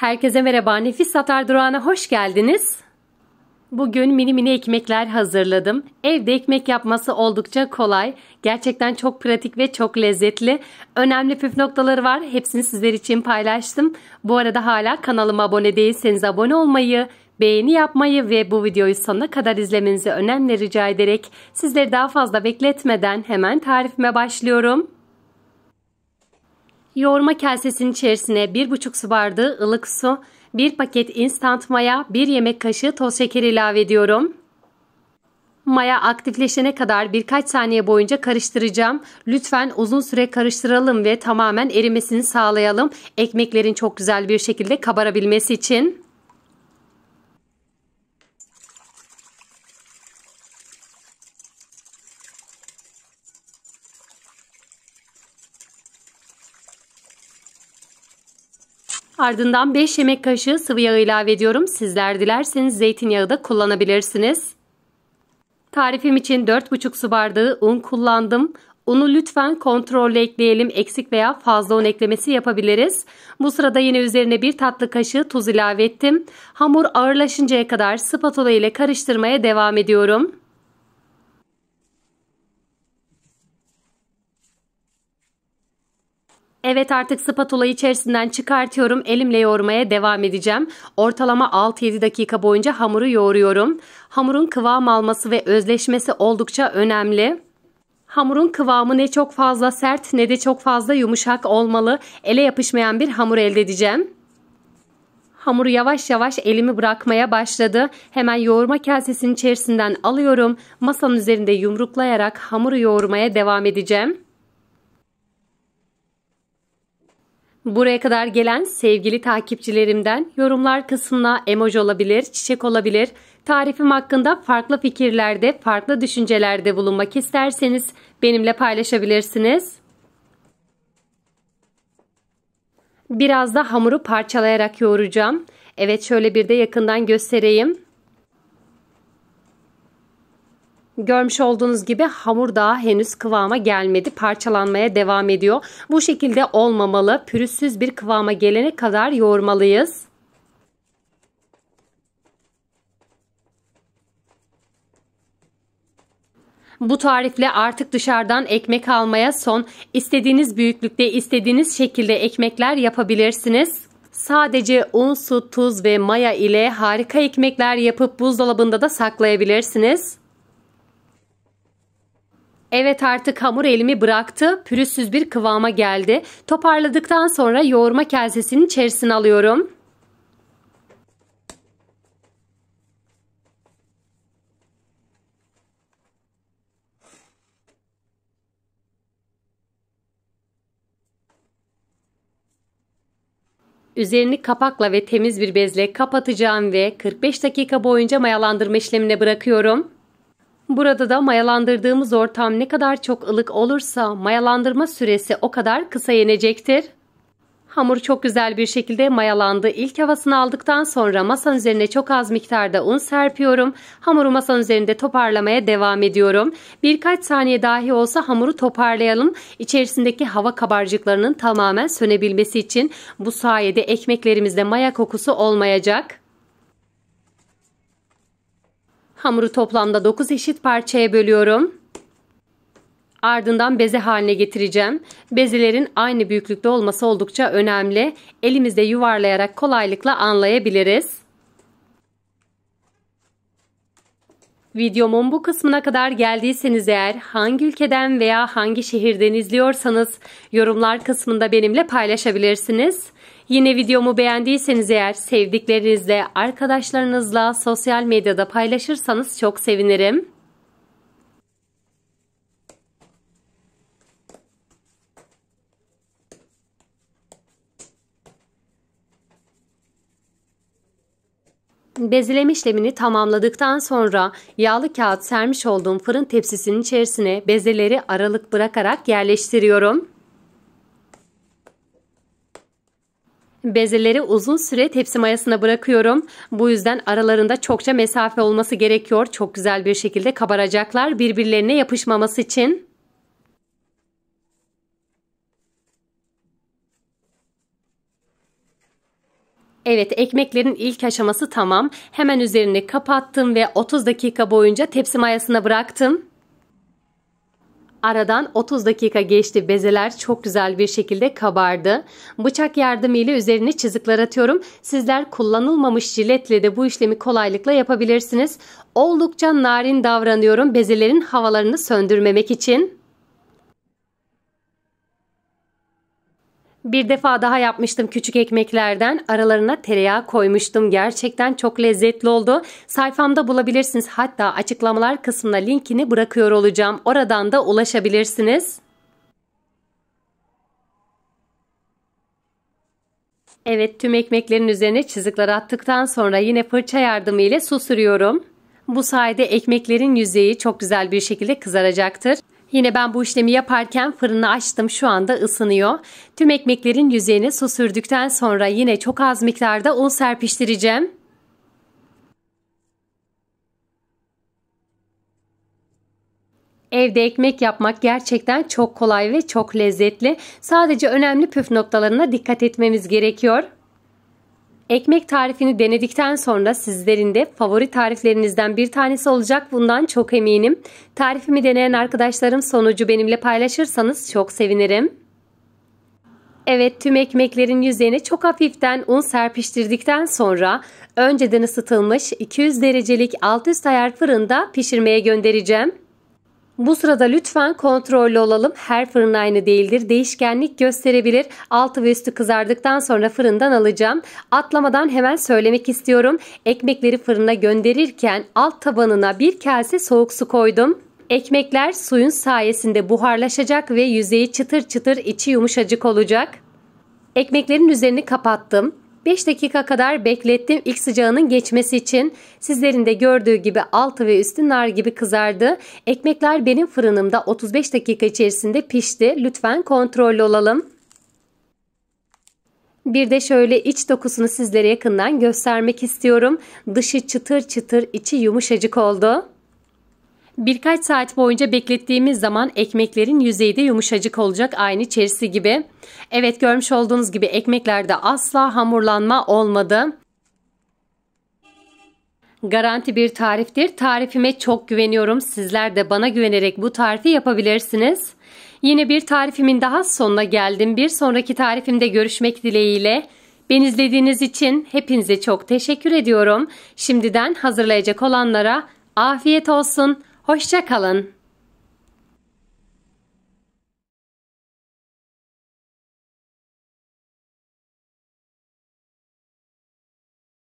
Herkese merhaba. Nefis Satar Durağı'na hoş geldiniz. Bugün mini mini ekmekler hazırladım. Evde ekmek yapması oldukça kolay. Gerçekten çok pratik ve çok lezzetli. Önemli püf noktaları var. Hepsini sizler için paylaştım. Bu arada hala kanalıma abone değilseniz abone olmayı, beğeni yapmayı ve bu videoyu sonuna kadar izlemenizi önemli rica ederek sizleri daha fazla bekletmeden hemen tarifime başlıyorum. Yoğurma kasesinin içerisine 1,5 su bardağı ılık su, 1 paket instant maya, 1 yemek kaşığı toz şeker ilave ediyorum. Maya aktifleşene kadar birkaç saniye boyunca karıştıracağım. Lütfen uzun süre karıştıralım ve tamamen erimesini sağlayalım. Ekmeklerin çok güzel bir şekilde kabarabilmesi için. Ardından 5 yemek kaşığı sıvı yağ ilave ediyorum. Sizler dilerseniz zeytinyağı da kullanabilirsiniz. Tarifim için 4,5 su bardağı un kullandım. Unu lütfen kontrollü ekleyelim. Eksik veya fazla un eklemesi yapabiliriz. Bu sırada yine üzerine 1 tatlı kaşığı tuz ilave ettim. Hamur ağırlaşıncaya kadar spatula ile karıştırmaya devam ediyorum. Evet artık spatula içerisinden çıkartıyorum. Elimle yoğurmaya devam edeceğim. Ortalama 6-7 dakika boyunca hamuru yoğuruyorum. Hamurun kıvam alması ve özleşmesi oldukça önemli. Hamurun kıvamı ne çok fazla sert ne de çok fazla yumuşak olmalı. Ele yapışmayan bir hamur elde edeceğim. Hamuru yavaş yavaş elimi bırakmaya başladı. Hemen yoğurma kasesinin içerisinden alıyorum. Masanın üzerinde yumruklayarak hamuru yoğurmaya devam edeceğim. Buraya kadar gelen sevgili takipçilerimden yorumlar kısmına emoji olabilir, çiçek olabilir, tarifim hakkında farklı fikirlerde, farklı düşüncelerde bulunmak isterseniz benimle paylaşabilirsiniz. Biraz da hamuru parçalayarak yoğuracağım. Evet şöyle bir de yakından göstereyim. Görmüş olduğunuz gibi hamur daha henüz kıvama gelmedi. Parçalanmaya devam ediyor. Bu şekilde olmamalı. Pürüzsüz bir kıvama gelene kadar yoğurmalıyız. Bu tarifle artık dışarıdan ekmek almaya son, İstediğiniz büyüklükte, istediğiniz şekilde ekmekler yapabilirsiniz. Sadece un, su, tuz ve maya ile harika ekmekler yapıp buzdolabında da saklayabilirsiniz. Evet artık hamur elimi bıraktı, pürüzsüz bir kıvama geldi. Toparladıktan sonra yoğurma kasesinin içerisine alıyorum. Üzerini kapakla ve temiz bir bezle kapatacağım ve 45 dakika boyunca mayalandırma işlemine bırakıyorum. Burada da mayalandırdığımız ortam ne kadar çok ılık olursa mayalandırma süresi o kadar kısa yenecektir. Hamur çok güzel bir şekilde mayalandı. İlk havasını aldıktan sonra masanın üzerine çok az miktarda un serpiyorum. Hamuru masanın üzerinde toparlamaya devam ediyorum. Birkaç saniye dahi olsa hamuru toparlayalım. İçerisindeki hava kabarcıklarının tamamen sönebilmesi için bu sayede ekmeklerimizde maya kokusu olmayacak. Hamuru toplamda 9 eşit parçaya bölüyorum. Ardından beze haline getireceğim. Bezelerin aynı büyüklükte olması oldukça önemli. Elimizde yuvarlayarak kolaylıkla anlayabiliriz. Videomun bu kısmına kadar geldiyseniz eğer hangi ülkeden veya hangi şehirden izliyorsanız yorumlar kısmında benimle paylaşabilirsiniz. Yine videomu beğendiyseniz eğer sevdiklerinizle, arkadaşlarınızla sosyal medyada paylaşırsanız çok sevinirim. Bezileme işlemini tamamladıktan sonra yağlı kağıt sermiş olduğum fırın tepsisinin içerisine bezeleri aralık bırakarak yerleştiriyorum. Bezeleri uzun süre tepsi mayasına bırakıyorum. Bu yüzden aralarında çokça mesafe olması gerekiyor. Çok güzel bir şekilde kabaracaklar birbirlerine yapışmaması için. Evet ekmeklerin ilk aşaması tamam. Hemen üzerini kapattım ve 30 dakika boyunca tepsi mayasına bıraktım. Aradan 30 dakika geçti. Bezeler çok güzel bir şekilde kabardı. Bıçak yardımıyla üzerine çizikler atıyorum. Sizler kullanılmamış jiletle de bu işlemi kolaylıkla yapabilirsiniz. Oldukça narin davranıyorum bezelerin havalarını söndürmemek için. Bir defa daha yapmıştım küçük ekmeklerden. Aralarına tereyağı koymuştum. Gerçekten çok lezzetli oldu. Sayfamda bulabilirsiniz. Hatta açıklamalar kısmına linkini bırakıyor olacağım. Oradan da ulaşabilirsiniz. Evet tüm ekmeklerin üzerine çizikler attıktan sonra yine fırça yardımıyla su sürüyorum. Bu sayede ekmeklerin yüzeyi çok güzel bir şekilde kızaracaktır. Yine ben bu işlemi yaparken fırını açtım şu anda ısınıyor. Tüm ekmeklerin yüzeyine su sürdükten sonra yine çok az miktarda un serpiştireceğim. Evde ekmek yapmak gerçekten çok kolay ve çok lezzetli. Sadece önemli püf noktalarına dikkat etmemiz gerekiyor. Ekmek tarifini denedikten sonra sizlerin de favori tariflerinizden bir tanesi olacak bundan çok eminim. Tarifimi deneyen arkadaşlarım sonucu benimle paylaşırsanız çok sevinirim. Evet tüm ekmeklerin yüzeyine çok hafiften un serpiştirdikten sonra önceden ısıtılmış 200 derecelik alt üst ayar fırında pişirmeye göndereceğim. Bu sırada lütfen kontrollü olalım. Her fırın aynı değildir. Değişkenlik gösterebilir. Altı ve üstü kızardıktan sonra fırından alacağım. Atlamadan hemen söylemek istiyorum. Ekmekleri fırına gönderirken alt tabanına bir kase soğuk su koydum. Ekmekler suyun sayesinde buharlaşacak ve yüzeyi çıtır çıtır içi yumuşacık olacak. Ekmeklerin üzerini kapattım. 5 dakika kadar beklettim ilk sıcağının geçmesi için. Sizlerin de gördüğü gibi altı ve üstü nar gibi kızardı. Ekmekler benim fırınımda 35 dakika içerisinde pişti. Lütfen kontrollü olalım. Bir de şöyle iç dokusunu sizlere yakından göstermek istiyorum. Dışı çıtır çıtır, içi yumuşacık oldu. Birkaç saat boyunca beklettiğimiz zaman ekmeklerin yüzeyi de yumuşacık olacak aynı içerisi gibi. Evet görmüş olduğunuz gibi ekmeklerde asla hamurlanma olmadı. Garanti bir tariftir. Tarifime çok güveniyorum. Sizler de bana güvenerek bu tarifi yapabilirsiniz. Yine bir tarifimin daha sonuna geldim. Bir sonraki tarifimde görüşmek dileğiyle. Beni izlediğiniz için hepinize çok teşekkür ediyorum. Şimdiden hazırlayacak olanlara afiyet olsun. Hoşçakalın.